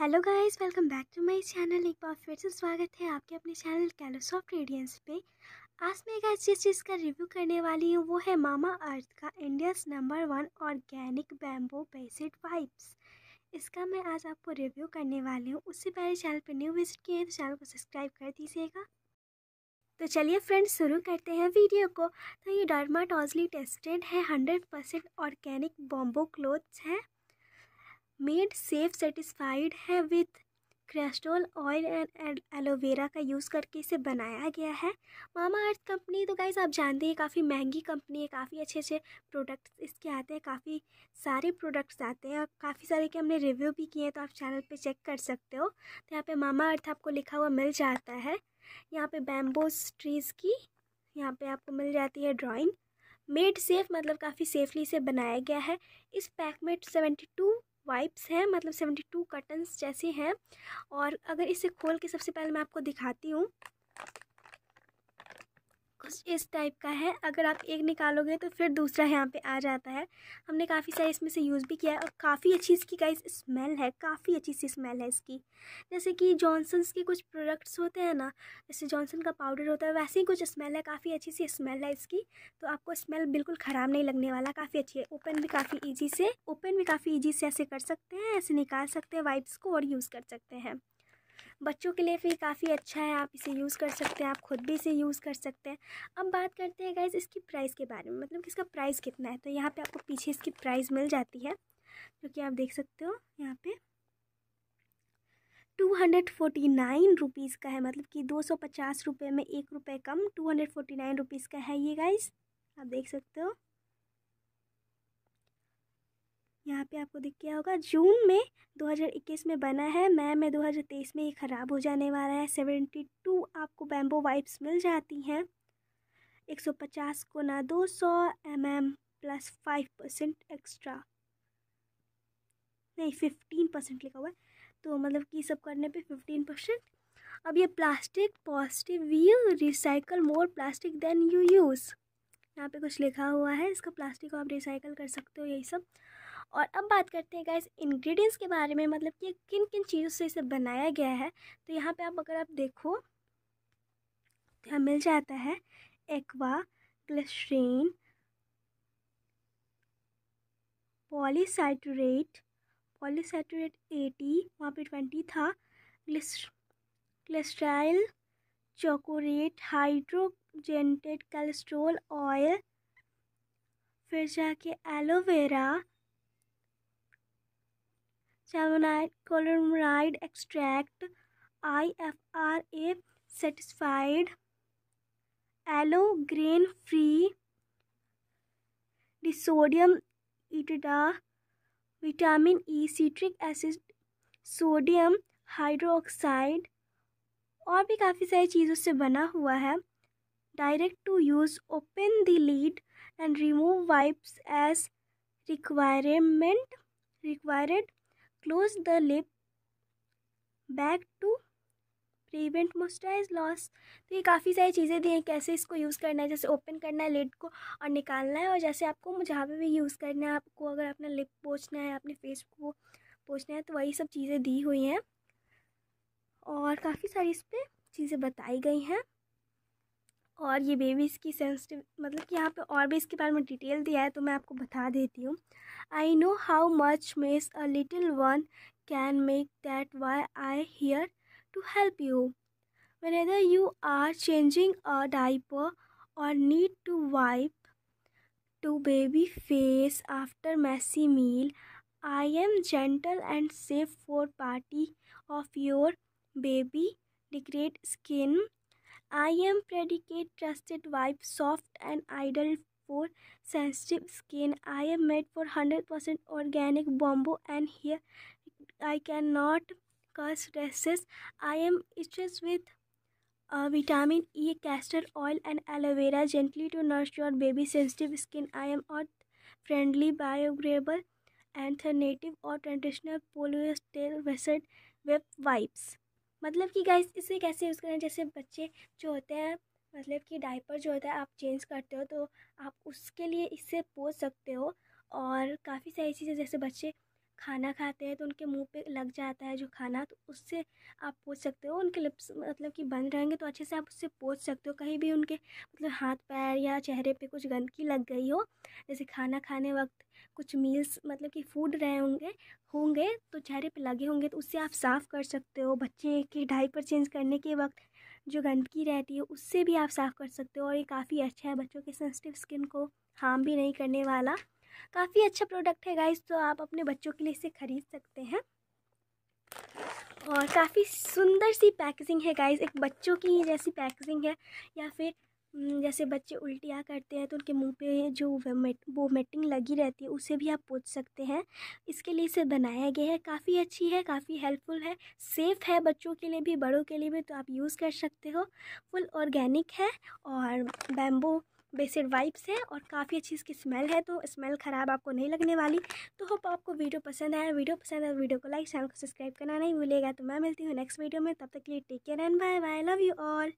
Hello guys welcome back to my channel एक बार फिर से स्वागत है आपके अपने चैनल कैलोसॉफ्ट रेडियंस पे आज मैं गाइस जिस चीज़ का रिव्यू करने वाली हूँ वो है मामा अर्थ का India's number one organic bamboo based wipes इसका मैं आज आपको रिव्यू करने वाली हूँ उससे पहले चैनल पर न्यू विजिट किए हैं तो चैनल को सब्सक्राइब कर दीजिएगा तो चलिए फ्रेंड्स शुरू करते हैं वीडियो को तो ये डर्माटोजली टेस्टेड है hundred percent organic bamboo cloths हैं मेड सेफ सेटिस्फाइड है with castor oil and aloe vera का यूज़ करके इसे बनाया गया है मामा अर्थ कंपनी तो गाइज आप जानते हैं काफ़ी महंगी कंपनी है काफ़ी अच्छे अच्छे प्रोडक्ट्स इसके आते हैं काफ़ी सारे प्रोडक्ट्स आते हैं और काफ़ी सारे के हमने रिव्यू भी किए हैं तो आप चैनल पे चेक कर सकते हो तो यहाँ पे मामा अर्थ आपको लिखा हुआ मिल जाता है यहाँ पर बैम्बोज ट्रीज़ की यहाँ पर आपको मिल जाती है ड्राॅइंग मेड सेफ मतलब काफ़ी सेफली इसे बनाया गया है इस पैक में सेवेंटी टू वाइप्स हैं मतलब सेवेंटी टू कटन्स जैसे हैं और अगर इसे खोल के सबसे पहले मैं आपको दिखाती हूँ कुछ इस टाइप का है अगर आप एक निकालोगे तो फिर दूसरा यहाँ पे आ जाता है हमने काफ़ी सारे इसमें से यूज़ भी किया है और काफ़ी अच्छी इसकी गाइस स्मेल है काफ़ी अच्छी सी स्मेल है इसकी जैसे कि जॉनसन्स के कुछ प्रोडक्ट्स होते हैं ना जैसे जॉनसन का पाउडर होता है वैसे ही कुछ स्मेल है काफ़ी अच्छी सी स्मेल है इसकी तो आपको स्मेल बिल्कुल ख़राब नहीं लगने वाला काफ़ी अच्छी है ओपन भी काफ़ी ईजी से ओपन भी काफ़ी ईजी से ऐसे कर सकते हैं ऐसे निकाल सकते हैं वाइप्स को और यूज़ कर सकते हैं बच्चों के लिए फिर काफ़ी अच्छा है आप इसे यूज़ कर सकते हैं आप खुद भी इसे यूज़ कर सकते हैं अब बात करते हैं गाइज़ इसकी प्राइस के बारे में मतलब कि इसका प्राइस कितना है तो यहाँ पर आपको पीछे इसकी प्राइस मिल जाती है जो कि आप देख सकते हो यहाँ पर two hundred forty nine rupees का है मतलब कि दो सौ पचास रुपये में एक रुपये कम two hundred forty nine rupees का है ये गाइज़ आप देख सकते हो यहाँ पे आपको दिख गया होगा जून में 2021 में बना है मई में 2023 में ये ख़राब हो जाने वाला है 72 आपको बैम्बो वाइप्स मिल जाती हैं 150 को ना 200 सौ M M plus five percent extra नहीं फिफ्टीन परसेंट लिखा हुआ है तो मतलब कि सब करने पे फिफ्टीन परसेंट अब ये plastic positive we recycle more plastic than you use यहाँ पे कुछ लिखा हुआ है इसका प्लास्टिक को आप रिसाइकल कर सकते हो यही सब और अब बात करते हैं गाइस इंग्रेडिएंट्स के बारे में मतलब कि किन किन चीज़ों से इसे बनाया गया है तो यहाँ पे आप अगर आप देखो तो यहाँ मिल जाता है aqua glycerin polysorbate polysorbate eighty वहाँ पे ट्वेंटी था क्लेस्ट्राइल चोकोरेट हाइड्रोजेंटेड कैलेस्ट्रोल ऑयल फिर जाके एलोवेरा सेवनाइट chloride extract I F R A satisfied allergen free disodium EDTA vitamin E citric acid sodium hydroxide और भी काफ़ी सारी चीज़ों से बना हुआ है direct to use open the lid and remove wipes as requirement required Close the lip back to prevent moisturize loss तो ये काफ़ी सारी चीज़ें दी हैं कैसे इसको यूज़ करना है जैसे ओपन करना है लिड को और निकालना है और जैसे आपको मुझावे भी यूज़ करना है आपको अगर अपना लिप पोछना है अपने फेस को पोछना है तो वही सब चीज़ें दी हुई हैं और काफ़ी सारी इस पर चीज़ें बताई गई हैं और ये बेबीज़ की सेंसिटिव मतलब कि यहाँ पे और भी इसके बारे में डिटेल दिया है तो मैं आपको बता देती हूँ I know how much mess a little one can make that why I here to help you when either you are changing a diaper और need to wipe to baby face after messy meal I am gentle and safe for party of your baby degrade skin I am predicate trusted wipe soft and ideal for sensitive skin. I am made for 100% organic bamboo and here I cannot cause rashes. I am stressed with uh, vitamin E, castor oil and aloe vera gently to nourish your baby sensitive skin. I am earth friendly, biodegradable, and native or traditional polyester vessel web wipes. मतलब कि guys इसे कैसे use करना जैसे बच्चे जो होते हैं मतलब कि डायपर जो होता है आप चेंज करते हो तो आप उसके लिए इससे पोस सकते हो और काफ़ी सारी चीज़ें जैसे बच्चे खाना खाते हैं तो उनके मुंह पे लग जाता है जो खाना तो उससे आप पोछ सकते हो उनके लिप्स मतलब कि बंद रहेंगे तो अच्छे से आप उससे पोछ सकते हो कहीं भी उनके मतलब हाथ पैर या चेहरे पे कुछ गंदगी लग गई हो जैसे खाना खाने वक्त कुछ मील्स मतलब कि फूड रहे होंगे होंगे तो चेहरे पे लगे होंगे तो उससे आप साफ़ कर सकते हो बच्चे के ढाई पर चेंज करने के वक्त जो गंदगी रहती है उससे भी आप साफ़ कर सकते हो और ये काफ़ी अच्छा है बच्चों के सेंसिटिव स्किन को हार्म भी नहीं करने वाला काफ़ी अच्छा प्रोडक्ट है गाइस तो आप अपने बच्चों के लिए इसे ख़रीद सकते हैं और काफ़ी सुंदर सी पैकेजिंग है गाइस एक बच्चों की जैसी पैकेजिंग है या फिर हम्म, जैसे बच्चे उल्टियाँ करते हैं तो उनके मुंह पे जो वोमेटिंग लगी रहती है उसे भी आप पूछ सकते हैं इसके लिए इसे बनाया गया है काफ़ी अच्छी है काफ़ी हेल्पफुल है सेफ़ है बच्चों के लिए भी बड़ों के लिए भी तो आप यूज़ कर सकते हो फुल ऑर्गेनिक है और बैम्बू बेसिड वाइप्स हैं और काफ़ी अच्छी इसकी स्मेल है तो स्मेल ख़राब आपको नहीं लगने वाली तो होप आपको वीडियो पसंद आया वीडियो पसंद आया तो वीडियो को लाइक चैनल को सब्सक्राइब करना नहीं भूलेगा तो मैं मिलती हूँ नेक्स्ट वीडियो में तब तक के लिए take care and bye bye love you all